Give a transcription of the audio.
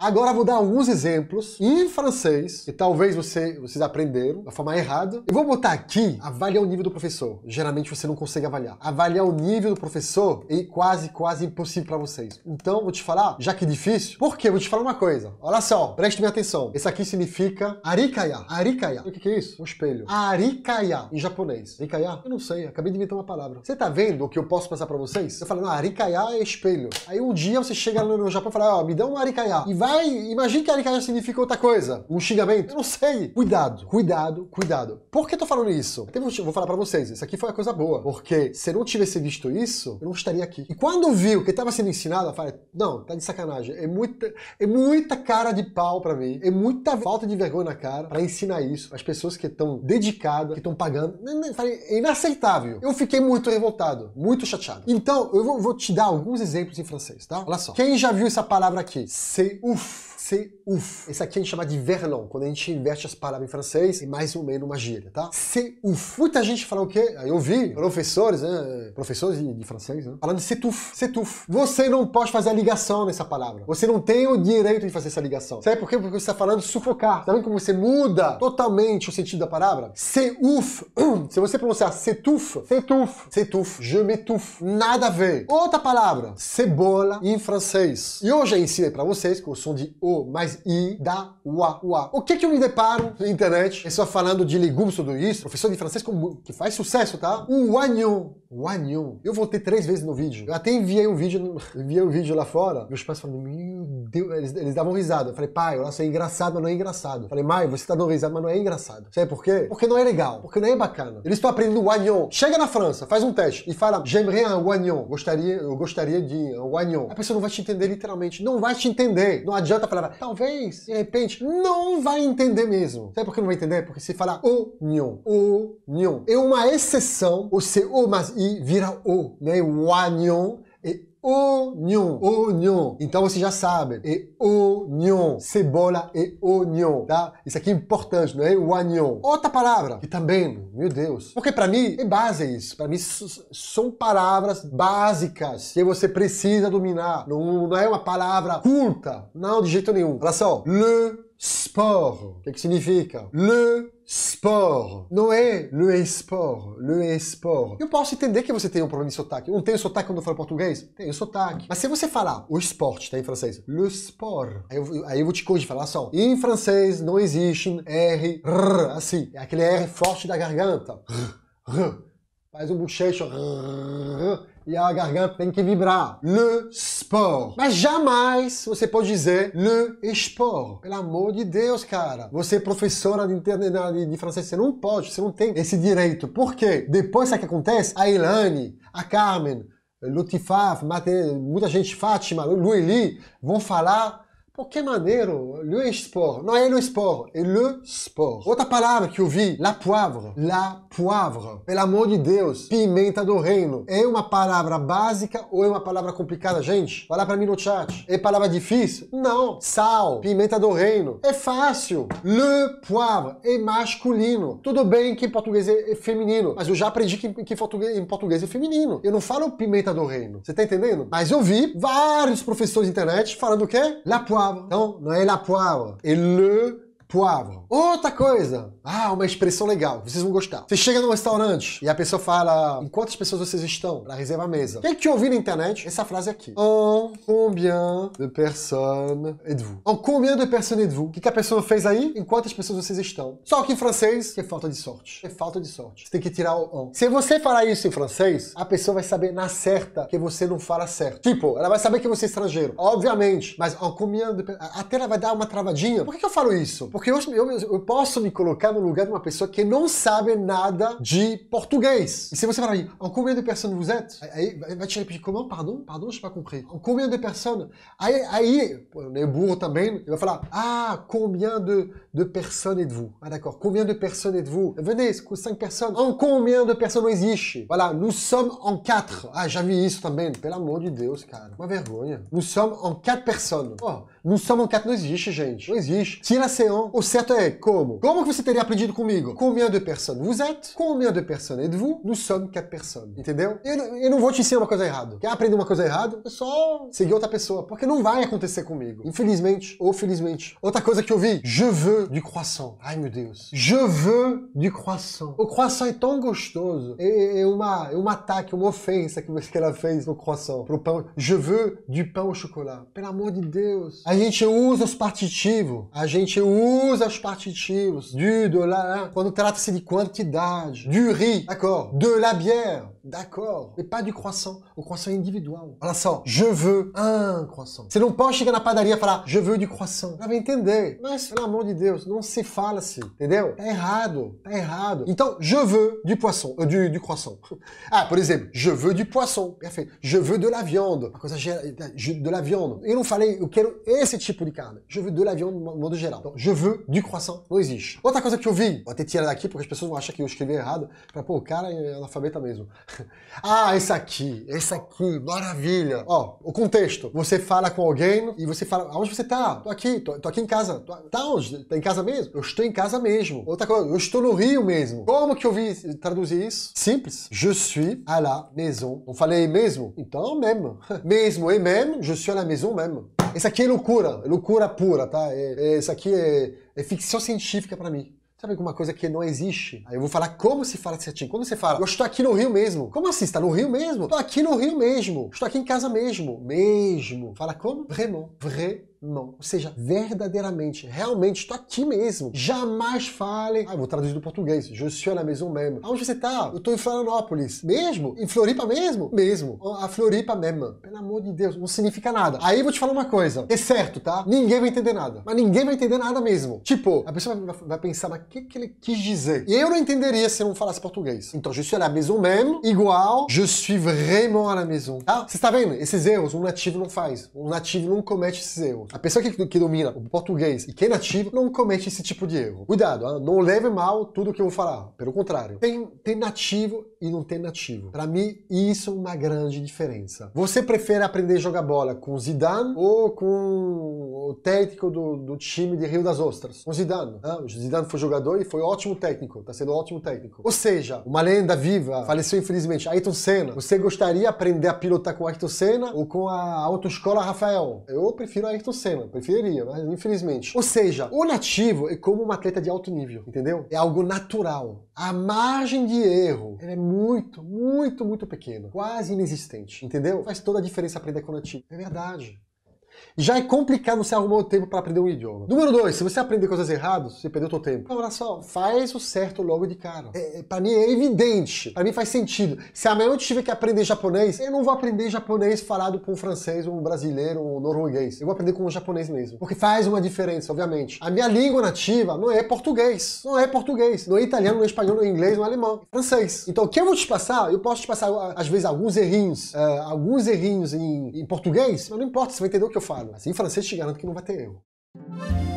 Agora vou dar alguns exemplos em francês, que talvez você, vocês aprenderam da forma errada. Eu vou botar aqui avaliar o nível do professor. Geralmente você não consegue avaliar. Avaliar o nível do professor é quase, quase impossível para vocês. Então, vou te falar, já que é difícil, por quê? Vou te falar uma coisa. Olha só, preste minha atenção. Isso aqui significa arikaya. Arikaya. O que é isso? Um espelho. Arikaya, em japonês. Arikaya? Eu não sei, acabei de inventar uma palavra. Você tá vendo o que eu posso passar para vocês? Eu falo, não, arikaya é espelho. Aí um dia você chega no Japão e fala, ó, oh, me dá um arikaya. E vai vai, imagina que Arikaya significa outra coisa, um xingamento, não sei. Cuidado, cuidado, cuidado. Por que eu tô falando isso? Até vou, vou falar para vocês, isso aqui foi uma coisa boa, porque se eu não tivesse visto isso, eu não estaria aqui. E quando viu que estava sendo ensinado, eu falei, não, tá de sacanagem, é muita, é muita cara de pau para mim, é muita falta de vergonha na cara para ensinar isso às pessoas que estão dedicadas, que estão pagando. Eu falei, é inaceitável. Eu fiquei muito revoltado, muito chateado. Então, eu vou, vou te dar alguns exemplos em francês, tá? Olha só. Quem já viu essa palavra aqui? C'est ouf. Ouf. C'est ouf. Esse aqui a gente chama de verlan, quando a gente inverte as palavras em francês e mais ou menos uma gíria, tá? C'est ouf. Muita gente fala o quê? Aí eu vi professores, né? Professores de, francês, né? Falando c'est ouf, c'est ouf. Você não pode fazer a ligação nessa palavra. Você não tem o direito de fazer essa ligação. Sabe por quê? Porque você está falando sufocar. Sabe como você muda totalmente o sentido da palavra? C'est ouf. Se você pronunciar c'est ouf, c'est ouf, c'est ouf, je m'étouffe. Nada a ver. Outra palavra, cebola em francês. E hoje eu ensinei para vocês que eu sou som de O mais I dá Ua Ua. O que que eu me deparo na internet? Pessoa é falando de legumes, tudo isso. Professor de francês que faz sucesso, tá? Um oignon. One You. Eu voltei três vezes no vídeo. Eu até enviei um vídeo, enviei um vídeo lá fora. Meus pais falaram, meu Deus, eles, eles davam risada. Eu falei, pai, nossa, é engraçado, mas não é engraçado. Eu falei, mãe, você tá dando risada, mas não é engraçado. Sabe por quê? Porque não é legal, porque não é bacana. Eles estão aprendendo One Chega na França, faz um teste e fala, j'aimerais un One Gostaria, eu gostaria de um A pessoa não vai te entender literalmente, não vai te entender. Não adianta falar, talvez, de repente, não vai entender mesmo. Sabe por que não vai entender? Porque se falar union, union, é uma exceção, ou seu, o, mas e vira O, né? O e onion, onion. É então você já sabe, é onion, cebola é onion, tá? Isso aqui é importante, não é o Outra palavra, que também, meu Deus. Porque para mim é base isso, para mim são palavras básicas que você precisa dominar. Não, não é uma palavra culta, não, de jeito nenhum. Olha só, le sport. O que, que significa? Le sport. Não é le sport, le sport. Eu posso entender que você tem um problema de sotaque. não tem sotaque quando fala português? Tem sotaque. Mas se você falar o esporte, tá em francês, le sport, aí eu, aí eu vou te corrigir, falar só. Em francês não existe R, rrr, assim. É aquele R forte da garganta. Rrr, rrr. Faz um bochecho e a garganta tem que vibrar. Le sport. Mas jamais você pode dizer le sport. Pelo amor de Deus, cara. Você é professora de, de, de francês, você não pode, você não tem esse direito. Por quê? Depois sabe o que acontece? A Elane, a Carmen, Lutifaf, muita gente, Fátima, Lueli, vão falar Pô, que é maneiro! Le sport. Não é le sport, é le sport. Outra palavra que eu vi, la poivre. La poivre. Pelo amor de Deus, pimenta do reino. É uma palavra básica ou é uma palavra complicada, gente? Fala pra mim no chat. É palavra difícil? Não. Sal, pimenta do reino. É fácil. Le poivre é masculino. Tudo bem que em português é, é feminino, mas eu já aprendi que, que em português é feminino. Eu não falo pimenta do reino. Você tá entendendo? Mas eu vi vários professores de internet falando o quê? La poivre poivre. Non, Noël à poivre. Et le poivre. Outra coisa, ah, uma expressão legal, vocês vão gostar. Você chega num restaurante e a pessoa fala, em quantas pessoas vocês estão? Ela reserva a mesa. O que eu ouvi na internet? Essa frase aqui. En combien de personnes êtes-vous? En combien de personnes êtes-vous? O que, que a pessoa fez aí? Em quantas pessoas vocês estão? Só que em francês, é falta de sorte. É falta de sorte. Você tem que tirar o en. Se você falar isso em francês, a pessoa vai saber na certa que você não fala certo. Tipo, ela vai saber que você é estrangeiro, obviamente. Mas en combien de... Até ela vai dar uma travadinha. Por que, que eu falo isso? Porque eu, eu, eu, posso me colocar no lugar de uma pessoa que não sabe nada de português. E se você falar aí, en ah, combien de personnes vous êtes? Aí vai te repetir, Comment Pardon? Pardon, je n'ai pas compris. En ah, combien de personnes? Aí, aí on est burro também, ele vai falar, ah, combien de, de personnes êtes-vous? Ah, d'accord. Combien de personnes êtes-vous? Venez, 5 personnes. En combien de personnes existe? Voilà, nous sommes en 4. Ah, j'ai vu isso também. Pelo amor de Deus, cara. Uma vergonha. Nous sommes en 4 personnes. Oh, nous sommes en 4 não existe, gente. Não existe. Si se en o certo é como? Como que você teria aprendido comigo? Combien de personnes vous êtes? Combien de personnes êtes-vous? Nous sommes quatre personnes. Entendeu? Eu, eu, não vou te ensinar uma coisa errada. Quer aprender uma coisa errada? É só seguir outra pessoa, porque não vai acontecer comigo. Infelizmente ou felizmente. Outra coisa que eu vi, je veux du croissant. Ai meu Deus. Je veux du croissant. O croissant é tão gostoso. É, é, é uma, é um ataque, uma ofensa que, que ela fez no croissant. Pro pão. Je veux du pain au chocolat. Pelo amor de Deus. A gente usa os partitivos. A gente usa les partitifs du de, quand hein, quand Quando trata-se de quantidade, du riz, d'accord? De la bière. D'accord. Mais pas du croissant, au croissant individuel. Olha ah, só, je veux un croissant. Se não pode chegar na padaria e falar, je veux du croissant. Vous vai entender. Mas, pelo amor de Deus, não se fala assim, entendeu? Tá errado, tá errado. Então, je veux du poisson, euh, du, du croissant. ah, por exemplo, je veux du poisson. Perfeito. Je veux de la viande. Uma coisa j'ai de la viande. Eu não falei, eu quero esse tipo de carne. Je veux de la viande, no modo geral. Então, je veux du croissant. Não existe. Outra coisa que eu vi, vou até tirar daqui porque as pessoas vão achar que eu escrevi errado. Pra, pô, o cara é analfabeta mesmo. ah, esse aqui, esse aqui, maravilha. Ó, o contexto. Você fala com alguém e você fala, aonde você tá? Tô aqui, tô, tô aqui em casa. Tô, tá onde? Tá em casa mesmo? Eu estou em casa mesmo. Outra coisa, eu estou no Rio mesmo. Como que eu vi traduzir isso? Simples. Je suis à la maison. Eu falei mesmo? Então, mesmo. mesmo e é mesmo, je suis à la maison mesmo. Isso aqui é loucura, é loucura pura, tá? isso é, aqui é, é ficção científica para mim. Sabe alguma coisa que não existe? Aí eu vou falar como se fala certinho. Como você fala? Eu estou aqui no Rio mesmo. Como assim? Está no Rio mesmo? Estou aqui no Rio mesmo. Estou aqui em casa mesmo. Mesmo. Fala como? Vraiment. Vrai não. Ou seja, verdadeiramente, realmente, estou aqui mesmo. Jamais fale, ah, vou traduzir do português, je suis é à la maison même. Onde você está? Eu estou em Florianópolis. Mesmo? Em Floripa mesmo? Mesmo. Ah, a Floripa mesmo. Pelo amor de Deus, não significa nada. Aí eu vou te falar uma coisa, é certo, tá? Ninguém vai entender nada. Mas ninguém vai entender nada mesmo. Tipo, a pessoa vai, vai pensar, mas o que, que ele quis dizer? E eu não entenderia se eu não falasse português. Então, je suis é à la maison même, igual, je suis vraiment à la maison. Tá? Você está vendo? Esses erros um nativo não faz. Um nativo não comete esses erros. A pessoa que, que domina o português e que é nativo não comete esse tipo de erro. Cuidado, ah, não leve mal tudo que eu vou falar. Pelo contrário, tem, tem nativo e não tem nativo. Para mim, isso é uma grande diferença. Você prefere aprender a jogar bola com Zidane ou com o técnico do, do time de Rio das Ostras? Com Zidane. Né? O Zidane foi jogador e foi ótimo técnico. Tá sendo ótimo técnico. Ou seja, uma lenda viva, faleceu infelizmente, Ayrton Senna. Você gostaria de aprender a pilotar com Ayrton Senna ou com a autoescola Rafael? Eu prefiro Ayrton Senna, preferiria, mas infelizmente. Ou seja, o nativo é como uma atleta de alto nível, entendeu? É algo natural. A margem de erro é muito, muito, muito pequena, quase inexistente, entendeu? Faz toda a diferença aprender com o nativo. É verdade. Já é complicado você arrumar o tempo para aprender um idioma. Número dois, se você aprender coisas erradas, você perdeu seu tempo. olha só, faz o certo logo de cara. É, é para mim é evidente, para mim faz sentido. Se amanhã eu tiver que aprender japonês, eu não vou aprender japonês falado por um francês, um brasileiro, um norueguês. Eu vou aprender com um japonês mesmo. Porque faz uma diferença, obviamente. A minha língua nativa não é português. Não é português. Não é italiano, não é espanhol, não é inglês, não é alemão. É francês. Então o que eu vou te passar, eu posso te passar às vezes alguns errinhos, uh, alguns errinhos em, em português, mas não importa, você vai entender o que eu falo, mas em francês te garanto que não vai ter erro.